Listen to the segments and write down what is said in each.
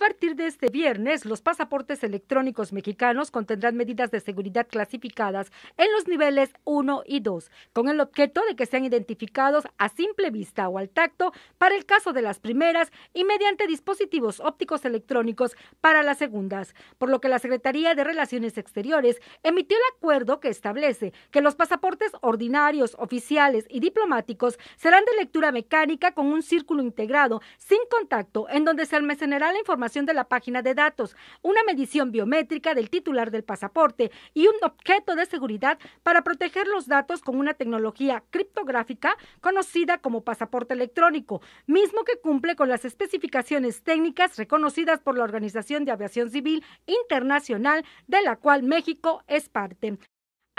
partir de este viernes, los pasaportes electrónicos mexicanos contendrán medidas de seguridad clasificadas en los niveles 1 y 2, con el objeto de que sean identificados a simple vista o al tacto para el caso de las primeras y mediante dispositivos ópticos electrónicos para las segundas, por lo que la Secretaría de Relaciones Exteriores emitió el acuerdo que establece que los pasaportes ordinarios, oficiales y diplomáticos serán de lectura mecánica con un círculo integrado sin contacto en donde se almacenará la información de la página de datos, una medición biométrica del titular del pasaporte y un objeto de seguridad para proteger los datos con una tecnología criptográfica conocida como pasaporte electrónico, mismo que cumple con las especificaciones técnicas reconocidas por la Organización de Aviación Civil Internacional, de la cual México es parte.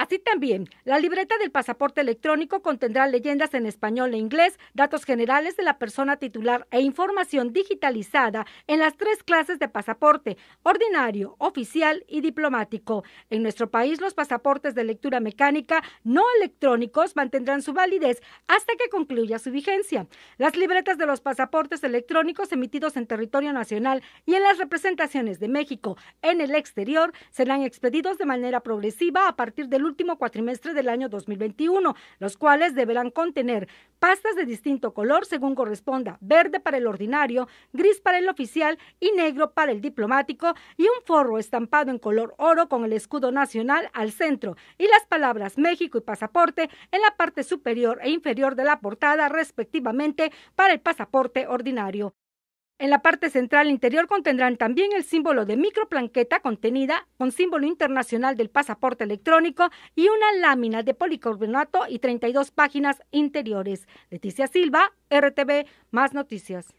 Así también, la libreta del pasaporte electrónico contendrá leyendas en español e inglés, datos generales de la persona titular e información digitalizada en las tres clases de pasaporte, ordinario, oficial y diplomático. En nuestro país, los pasaportes de lectura mecánica no electrónicos mantendrán su validez hasta que concluya su vigencia. Las libretas de los pasaportes electrónicos emitidos en territorio nacional y en las representaciones de México en el exterior serán expedidos de manera progresiva a partir del último cuatrimestre del año 2021, los cuales deberán contener pastas de distinto color según corresponda, verde para el ordinario, gris para el oficial y negro para el diplomático, y un forro estampado en color oro con el escudo nacional al centro y las palabras México y pasaporte en la parte superior e inferior de la portada respectivamente para el pasaporte ordinario. En la parte central interior contendrán también el símbolo de microplanqueta contenida con símbolo internacional del pasaporte electrónico y una lámina de policarbonato y 32 páginas interiores. Leticia Silva, RTV, más noticias.